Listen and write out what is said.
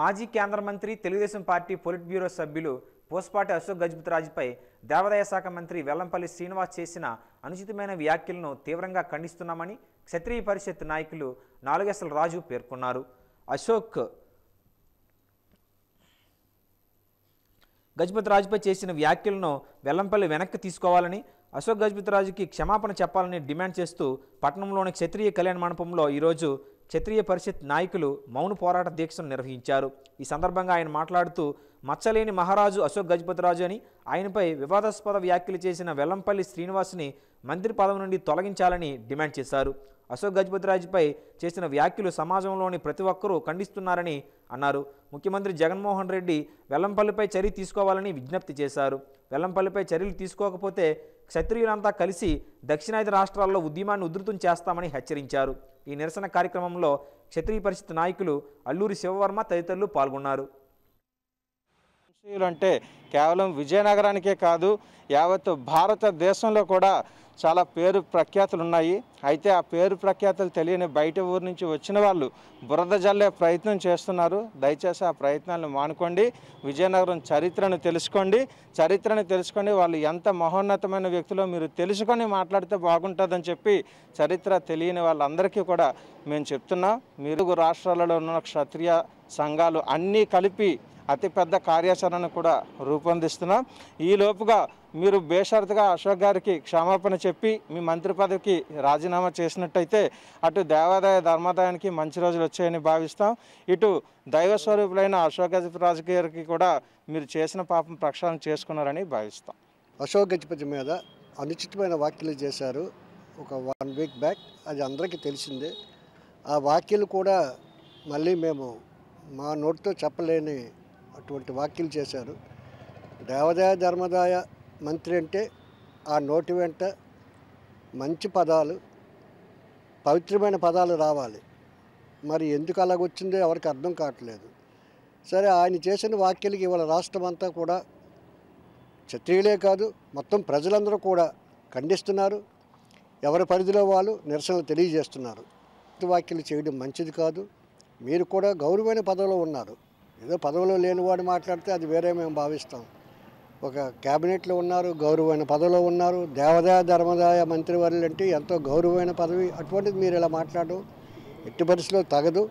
మాజీ కేంద్ర మంత్రి తెలుగుదేశం పార్టీ పొలిట్ బ్యూరో సభ్యులు పోస్పాటి అశోక్ గజపతిరాజుపై దేవాదాయ శాఖ మంత్రి వెల్లంపల్లి శ్రీనివాస్ చేసిన అనుచితమైన వ్యాఖ్యలను తీవ్రంగా ఖండిస్తున్నామని క్షత్రియ పరిషత్ నాయకులు నాలుగేసల రాజు పేర్కొన్నారు అశోక్ గజపతిరాజుపై చేసిన వ్యాఖ్యలను వెల్లంపల్లి వెనక్కి తీసుకోవాలని అశోక్ గజపతిరాజుకి క్షమాపణ చెప్పాలని డిమాండ్ చేస్తూ పట్టణంలోని క్షత్రియ కళ్యాణ మండపంలో ఈరోజు క్షత్రియ పరిషత్ నాయకులు మౌన పోరాట దీక్షను నిర్వహించారు ఈ సందర్భంగా ఆయన మాట్లాడుతూ మచ్చలేని మహారాజు అశోక్ గజపతిరాజు అని ఆయనపై వివాదాస్పద వ్యాఖ్యలు చేసిన వెల్లంపల్లి శ్రీనివాస్ని మంత్రి పదవి నుండి తొలగించాలని డిమాండ్ చేశారు అశోక్ గజపతిరాజుపై చేసిన వ్యాఖ్యలు సమాజంలోని ప్రతి ఒక్కరూ ఖండిస్తున్నారని అన్నారు ముఖ్యమంత్రి జగన్మోహన్ రెడ్డి వెల్లంపల్లిపై చర్య తీసుకోవాలని విజ్ఞప్తి చేశారు వెల్లంపల్లిపై చర్యలు తీసుకోకపోతే క్షత్రియులంతా కలిసి దక్షిణాది రాష్ట్రాల్లో ఉద్యమాన్ని ఉధృతం చేస్తామని హెచ్చరించారు ఈ నిరసన కార్యక్రమంలో క్షత్రియ పరిషత్ నాయకులు అల్లూరి శివవర్మ తదితరులు పాల్గొన్నారు రాజకీయులు అంటే కేవలం విజయనగరానికే కాదు యావత్ భారతదేశంలో కూడా చాలా పేరు ప్రఖ్యాతులు ఉన్నాయి అయితే ఆ పేరు ప్రఖ్యాతులు తెలియని బయట ఊరు నుంచి వచ్చిన వాళ్ళు బురద జల్లే ప్రయత్నం చేస్తున్నారు దయచేసి ఆ ప్రయత్నాలను మానుకోండి విజయనగరం చరిత్రను తెలుసుకోండి చరిత్రను తెలుసుకోండి వాళ్ళు ఎంత మహోన్నతమైన వ్యక్తులో మీరు తెలుసుకొని మాట్లాడితే బాగుంటుందని చెప్పి చరిత్ర తెలియని వాళ్ళందరికీ కూడా మేము చెప్తున్నాం మీరు రాష్ట్రాలలో ఉన్న క్షత్రియ సంఘాలు అన్నీ కలిపి అతిపెద్ద కార్యాచరణను కూడా రూపొందిస్తున్నాం ఈలోపుగా మీరు బేషరతుగా అశోక్ గారికి క్షమాపణ చెప్పి మీ మంత్రి పదవికి రాజీనామా చేసినట్టయితే అటు దేవాదాయ ధర్మాదాయానికి మంచి రోజులు వచ్చాయని భావిస్తాం ఇటు దైవ స్వరూపులైన అశోక్ గజపతి గారికి కూడా మీరు చేసిన పాపం ప్రక్షాళన చేసుకున్నారని భావిస్తాం అశోక్ గజపతి మీద అనుచితమైన వ్యాఖ్యలు చేశారు ఒక వన్ వీక్ బ్యాక్ అది అందరికీ తెలిసిందే ఆ వ్యాఖ్యలు కూడా మళ్ళీ మేము మా నోటితో చెప్పలేని అటువంటి వ్యాఖ్యలు చేశారు దేవదాయ ధర్మదాయ మంత్రి అంటే ఆ నోటి వెంట మంచి పదాలు పవిత్రమైన పదాలు రావాలి మరి ఎందుకు అలాగొచ్చిందో ఎవరికి అర్థం కావట్లేదు సరే ఆయన చేసిన వ్యాఖ్యలకి ఇవాళ రాష్ట్రం అంతా కూడా క్షత్రియులే కాదు మొత్తం ప్రజలందరూ కూడా ఖండిస్తున్నారు ఎవరి పరిధిలో వాళ్ళు నిరసనలు తెలియజేస్తున్నారు వ్యాఖ్యలు చేయడం మంచిది కాదు మీరు కూడా గౌరవమైన పదవిలో ఉన్నారు ఏదో పదవిలో లేనివాడు మాట్లాడితే అది వేరే మేము భావిస్తాం ఒక క్యాబినెట్లో ఉన్నారు గౌరవమైన పదవిలో ఉన్నారు దేవదాయ ధర్మదాయ మంత్రివర్యులు అంటే ఎంతో గౌరవమైన పదవి అటువంటిది మీరు ఇలా మాట్లాడడం ఎట్టి పరిస్థితిలో తగదు